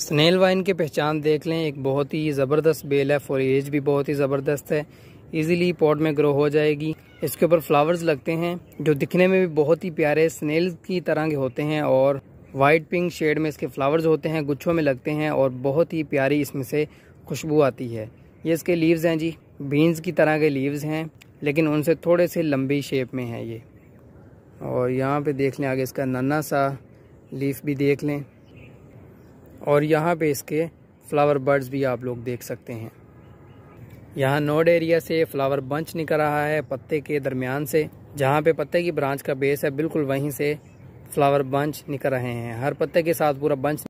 snail wine की पहचान देख लें एक बहुत ही ज़बरदस्त बेल है फॉरेज भी बहुत ही ज़बरदस्त है इजीली पॉट में ग्रो हो जाएगी इसके ऊपर फ्लावर्स लगते हैं जो दिखने में भी बहुत ही प्यारे स्नेल की तरह के होते हैं और वाइट पिंक शेड में इसके फ्लावर्स होते हैं गुच्छों में लगते हैं और बहुत ही प्यारी इसमें से खुशबू आती है ये इसके लीव्स हैं जी बीन्स की तरह के लीव्स हैं लेकिन उनसे थोड़े से लंबी शेप में हैं ये और यहाँ पे देख लें आगे इसका नन्ना सा लीफ भी देख लें और यहाँ पे इसके फ्लावर बर्ड्स भी आप लोग देख सकते हैं यहाँ नोड एरिया से फ्लावर बंच निकल रहा है पत्ते के दरमियान से जहाँ पे पत्ते की ब्रांच का बेस है बिल्कुल वहीं से फ्लावर बंच निकल रहे हैं हर पत्ते के साथ पूरा बंच